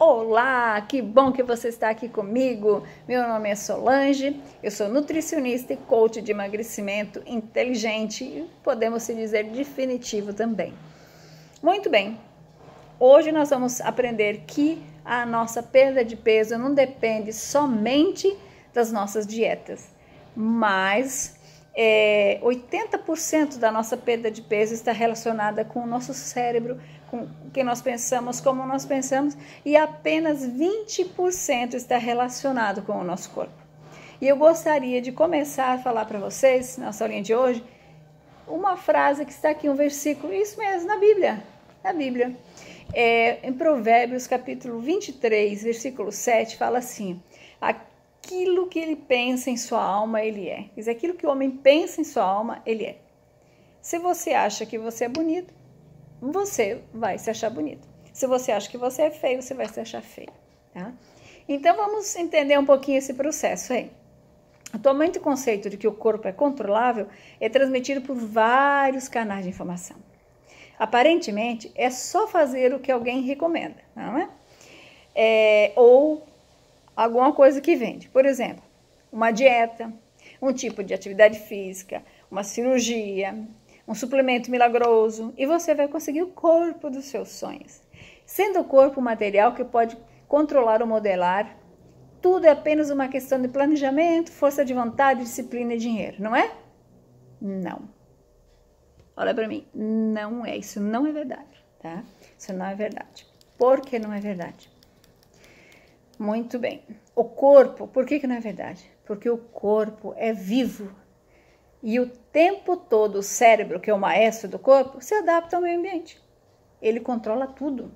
Olá, que bom que você está aqui comigo. Meu nome é Solange, eu sou nutricionista e coach de emagrecimento inteligente e podemos se dizer definitivo também. Muito bem, hoje nós vamos aprender que a nossa perda de peso não depende somente das nossas dietas, mas é, 80% da nossa perda de peso está relacionada com o nosso cérebro, com o que nós pensamos, como nós pensamos, e apenas 20% está relacionado com o nosso corpo. E eu gostaria de começar a falar para vocês, nossa aulinha de hoje, uma frase que está aqui, um versículo, isso mesmo, na Bíblia. Na Bíblia. É, em Provérbios, capítulo 23, versículo 7, fala assim: Aquilo que ele pensa em sua alma, ele é. Diz, aquilo que o homem pensa em sua alma, ele é. Se você acha que você é bonito, você vai se achar bonito. Se você acha que você é feio, você vai se achar feio, tá? Então vamos entender um pouquinho esse processo aí. Atualmente o conceito de que o corpo é controlável é transmitido por vários canais de informação. Aparentemente é só fazer o que alguém recomenda, não é? é ou alguma coisa que vende. Por exemplo, uma dieta, um tipo de atividade física, uma cirurgia, um suplemento milagroso e você vai conseguir o corpo dos seus sonhos. Sendo o corpo material que pode controlar ou modelar, tudo é apenas uma questão de planejamento, força de vontade, disciplina e dinheiro, não é? Não. Olha para mim, não é, isso não é verdade, tá? Isso não é verdade. Por que não é verdade? Muito bem. O corpo, por que, que não é verdade? Porque o corpo é vivo, e o tempo todo o cérebro, que é o maestro do corpo, se adapta ao meio ambiente. Ele controla tudo.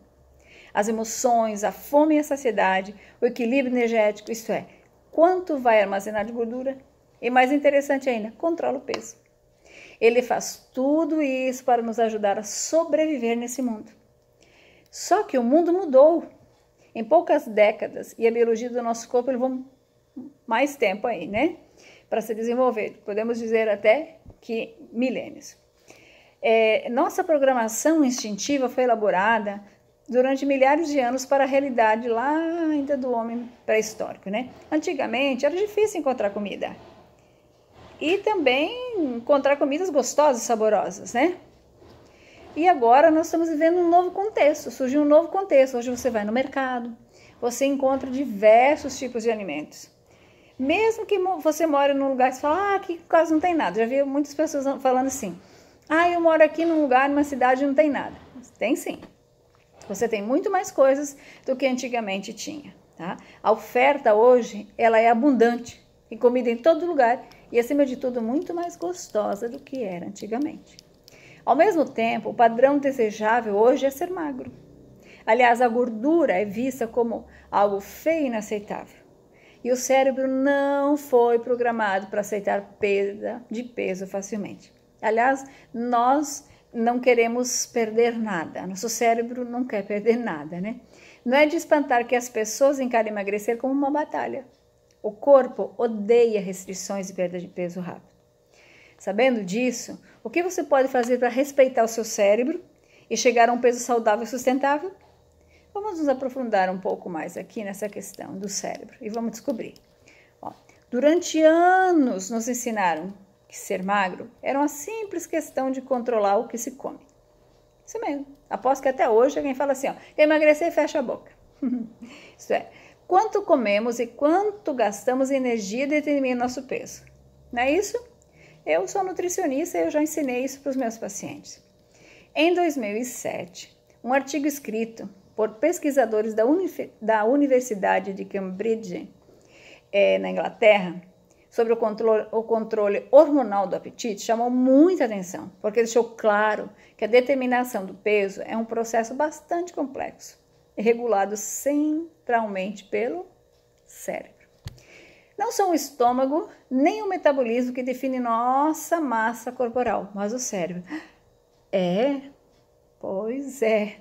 As emoções, a fome e a saciedade, o equilíbrio energético, isto é, quanto vai armazenar de gordura e mais interessante ainda, controla o peso. Ele faz tudo isso para nos ajudar a sobreviver nesse mundo. Só que o mundo mudou. Em poucas décadas, e a biologia do nosso corpo levou mais tempo aí, né? para se desenvolver, podemos dizer até que milênios. É, nossa programação instintiva foi elaborada durante milhares de anos para a realidade lá ainda do homem pré-histórico, né? Antigamente era difícil encontrar comida e também encontrar comidas gostosas, saborosas, né? E agora nós estamos vivendo um novo contexto, surgiu um novo contexto. Hoje você vai no mercado, você encontra diversos tipos de alimentos. Mesmo que você mora num lugar e fala, ah, aqui quase não tem nada. Já vi muitas pessoas falando assim, ah, eu moro aqui num lugar, numa cidade, não tem nada. Tem sim. Você tem muito mais coisas do que antigamente tinha, tá? A oferta hoje, ela é abundante. e comida em todo lugar e, acima de tudo, muito mais gostosa do que era antigamente. Ao mesmo tempo, o padrão desejável hoje é ser magro. Aliás, a gordura é vista como algo feio e inaceitável e o cérebro não foi programado para aceitar perda de peso facilmente. Aliás, nós não queremos perder nada, nosso cérebro não quer perder nada, né? Não é de espantar que as pessoas encarem emagrecer como uma batalha. O corpo odeia restrições e perda de peso rápido. Sabendo disso, o que você pode fazer para respeitar o seu cérebro e chegar a um peso saudável e sustentável? Vamos nos aprofundar um pouco mais aqui nessa questão do cérebro e vamos descobrir. durante anos nos ensinaram que ser magro era uma simples questão de controlar o que se come. Isso mesmo. Aposto que até hoje alguém fala assim: ó, emagrecer e fecha a boca. Isso é, quanto comemos e quanto gastamos energia determina nosso peso. Não é isso? Eu sou nutricionista e eu já ensinei isso para os meus pacientes. Em 2007, um artigo escrito por pesquisadores da, Universidade de Cambridge, é, na Inglaterra, sobre o controle, o controle hormonal do apetite chamou muita atenção, porque deixou claro que a determinação do peso é um processo bastante complexo e regulado centralmente pelo cérebro. Não são o estômago nem o metabolismo que define nossa massa corporal, mas o cérebro. É, pois é.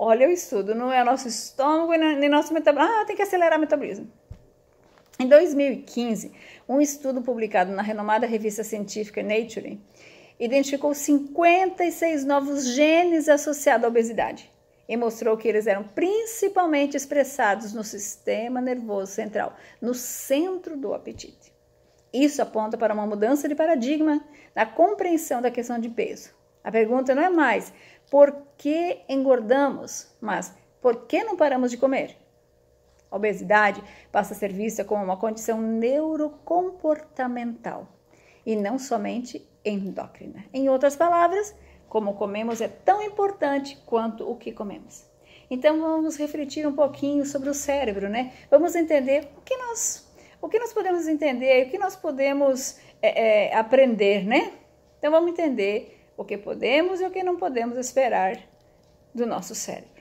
Olha o estudo, não é nosso estômago né, nem nosso metabolismo. Ah, tem que acelerar o metabolismo. Em 2015, um estudo publicado na renomada revista científica Nature identificou 56 novos genes associados à obesidade e mostrou que eles eram principalmente expressados no sistema nervoso central, no centro do apetite. Isso aponta para uma mudança de paradigma na compreensão da questão de peso. A pergunta não é mais por que engordamos, mas por que não paramos de comer? A obesidade passa a ser vista como uma condição neurocomportamental e não somente endócrina. Em outras palavras, como comemos é tão importante quanto o que comemos. Então vamos refletir um pouquinho sobre o cérebro, né? Vamos entender o que nós, o que nós podemos entender, o que nós podemos é, é, aprender, né? Então vamos entender o que podemos e o que não podemos esperar do nosso cérebro.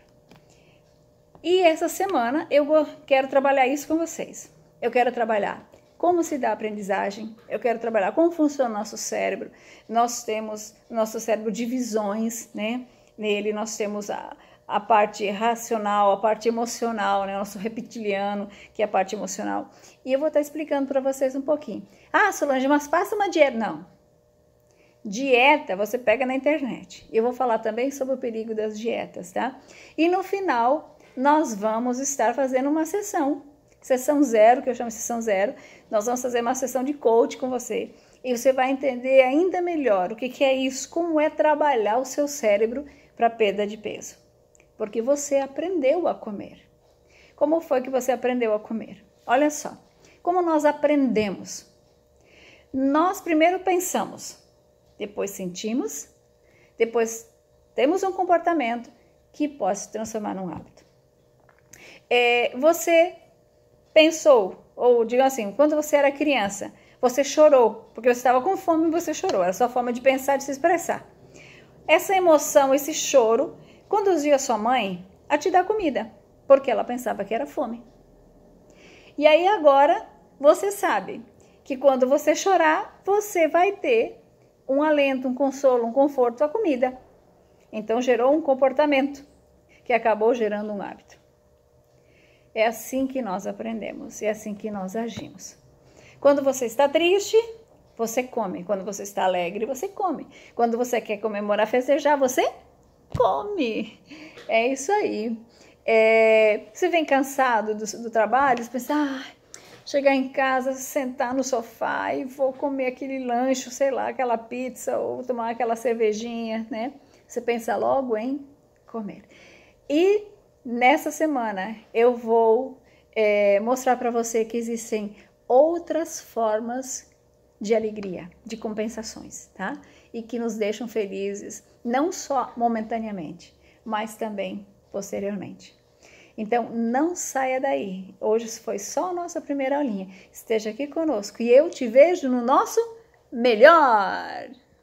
E essa semana eu quero trabalhar isso com vocês. Eu quero trabalhar como se dá a aprendizagem, eu quero trabalhar como funciona o nosso cérebro. Nós temos nosso cérebro divisões, né? Nele nós temos a, a parte racional, a parte emocional, né? Nosso reptiliano, que é a parte emocional. E eu vou estar explicando para vocês um pouquinho. Ah, Solange, mas passa uma dieta. Não, Dieta você pega na internet. Eu vou falar também sobre o perigo das dietas, tá? E no final, nós vamos estar fazendo uma sessão, sessão zero, que eu chamo de sessão zero. Nós vamos fazer uma sessão de coach com você e você vai entender ainda melhor o que, que é isso, como é trabalhar o seu cérebro para perda de peso. Porque você aprendeu a comer. Como foi que você aprendeu a comer? Olha só, como nós aprendemos. Nós primeiro pensamos, depois sentimos, depois temos um comportamento que pode se transformar num hábito. É, você pensou, ou digamos assim, quando você era criança, você chorou, porque você estava com fome e você chorou, era a sua forma de pensar, de se expressar. Essa emoção, esse choro, conduziu a sua mãe a te dar comida, porque ela pensava que era fome. E aí agora você sabe que quando você chorar, você vai ter um alento, um consolo, um conforto à comida. Então gerou um comportamento que acabou gerando um hábito. É assim que nós aprendemos, é assim que nós agimos. Quando você está triste, você come. Quando você está alegre, você come. Quando você quer comemorar, festejar, você come. É isso aí. É, você vem cansado do, do trabalho, você pensa, ah, chegar em casa, sentar no sofá e vou comer aquele lanche, sei lá, aquela pizza ou tomar aquela cervejinha, né? Você pensa logo em comer. E nessa semana eu vou é, mostrar para você que existem outras formas de alegria, de compensações, tá? E que nos deixam felizes, não só momentaneamente, mas também posteriormente. Então, não saia daí. Hoje foi só a nossa primeira aulinha. Esteja aqui conosco e eu te vejo no nosso melhor!